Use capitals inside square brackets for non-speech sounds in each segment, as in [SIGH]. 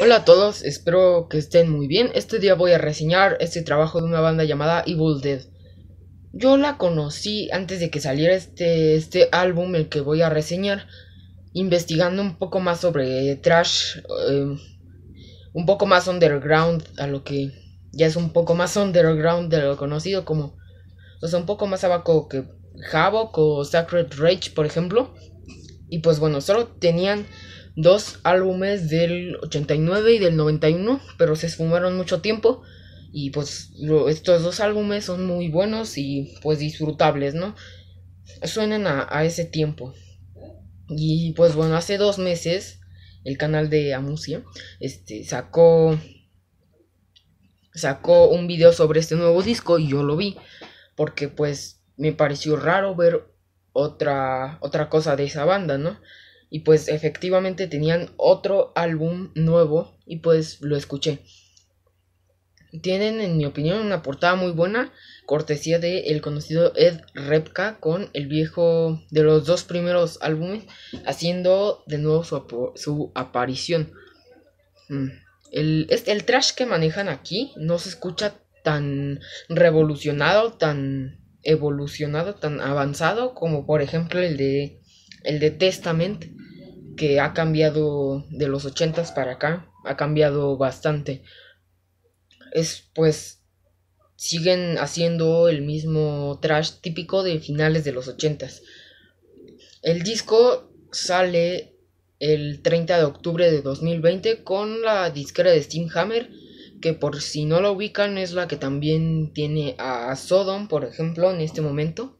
Hola a todos, espero que estén muy bien. Este día voy a reseñar este trabajo de una banda llamada Evil Dead. Yo la conocí antes de que saliera este, este álbum, el que voy a reseñar, investigando un poco más sobre trash, em, un poco más underground, a lo que ya es un poco más underground de lo conocido como, o sea, un poco más abajo que Havoc o Sacred Rage, por ejemplo. Y pues bueno, solo tenían dos álbumes del 89 y del 91, pero se esfumaron mucho tiempo. Y pues estos dos álbumes son muy buenos y pues disfrutables, ¿no? Suenan a, a, ese tiempo. Y pues bueno, hace dos meses el canal de Amusia este, sacó, sacó un video sobre este nuevo disco y yo lo vi. Porque pues me pareció raro ver otra, otra cosa de esa banda, ¿no? Y pues efectivamente tenían otro álbum nuevo y pues lo escuché. Tienen en mi opinión una portada muy buena, cortesía de el conocido Ed Repka con el viejo de los dos primeros álbumes haciendo de nuevo su, su aparición. Mm, el trash que manejan aquí no se escucha tan revolucionado, tan evolucionado, tan avanzado como por ejemplo el de el de Testament, que ha cambiado de los 80 para acá, ha cambiado bastante. Es pues siguen haciendo el mismo trash típico de finales de los 80 El disco sale el 30 de octubre de 2020 con la disquera de Steam Hammer, que por si no la ubican es la que también tiene a Sodom, por ejemplo, en este momento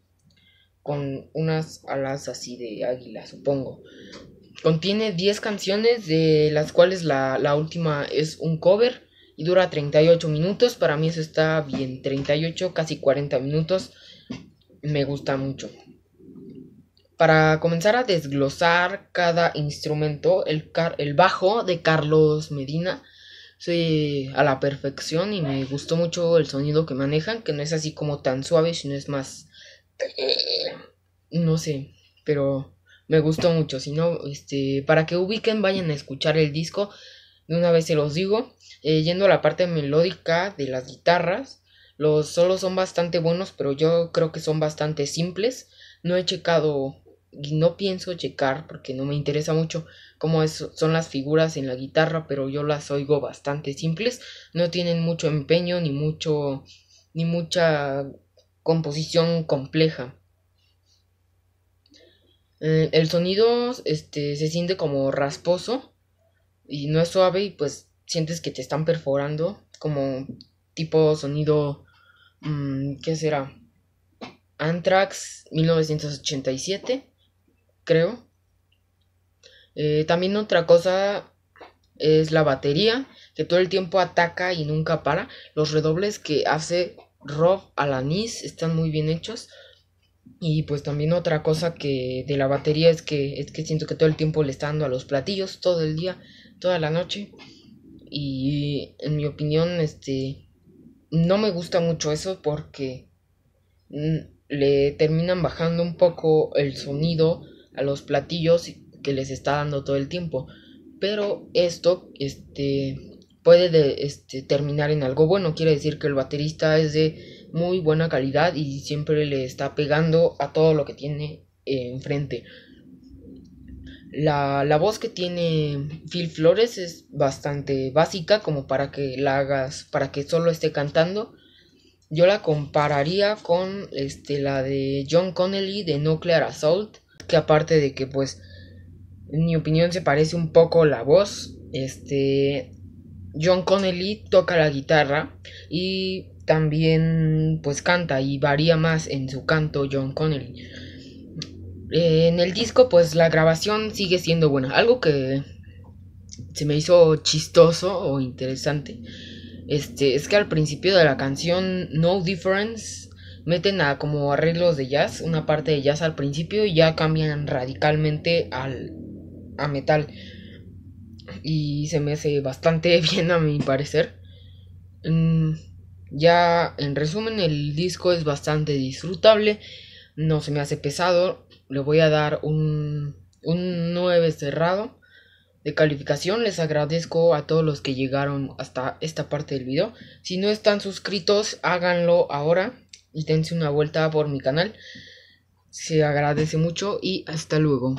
con unas alas así de águila, supongo. Contiene 10 canciones, de las cuales la, última es un cover y dura 38 minutos. Para mí eso está bien, 38, casi 40 minutos. Me gusta mucho. Para comenzar a desglosar cada instrumento, el, el bajo de Carlos Medina Soy a la perfección y me gustó mucho el sonido que manejan, que no es así como tan suave, sino es más eh, no sé, pero me gustó mucho. Si no, este, para que ubiquen, vayan a escuchar el disco. De una vez se los digo. Eh, yendo a la parte melódica de las guitarras, los solos son bastante buenos, pero yo creo que son bastante simples. No he checado y no pienso checar porque no me interesa mucho cómo son las figuras en la guitarra, pero yo las oigo bastante simples. No tienen mucho empeño ni mucho ni mucha composición compleja. Mm, el sonido este, se siente como rasposo y no es suave y pues sientes que te están perforando como tipo sonido, mm, ¿qué será? Anthrax 1987, creo. Eh, también otra cosa es la batería, que todo el tiempo ataca y nunca para. Los redobles que hace rojo, al anís, están muy bien hechos. Y pues también otra cosa que de la batería es que, es que siento que todo el tiempo le está dando a los platillos, todo el día, toda la noche. Y en mi opinión, este, no me gusta mucho eso porque mm, le terminan bajando un poco el sonido a los platillos que les está dando todo el tiempo. Pero esto, este, puede este, terminar en algo bueno. Quiere decir que el baterista es de muy buena calidad y siempre le está pegando a todo lo que tiene eh, enfrente. La, voz que tiene Phil Flores es bastante básica como para que la hagas, para que solo esté cantando. Yo la compararía con este, la de John Connelly de Nuclear Assault, que aparte de que pues en mi opinión se parece un poco la voz, este John Connelly toca la guitarra y también pues canta y varía más en su canto John Connelly. Eh, en el disco pues la grabación sigue siendo buena. Algo que se me hizo chistoso o interesante este, es que al principio de la canción No Difference meten a como arreglos de jazz, una parte de jazz al principio y ya cambian radicalmente al, a metal y se me hace bastante [LAUGHS] bien a mi parecer. Mm, ya en resumen el disco es bastante disfrutable, no se me hace pesado, le voy a dar un, un 9 cerrado de calificación. Les agradezco a todos los que llegaron hasta esta parte del video. Si no están suscritos, háganlo ahora y dense una vuelta por mi canal. Se agradece mucho y hasta luego.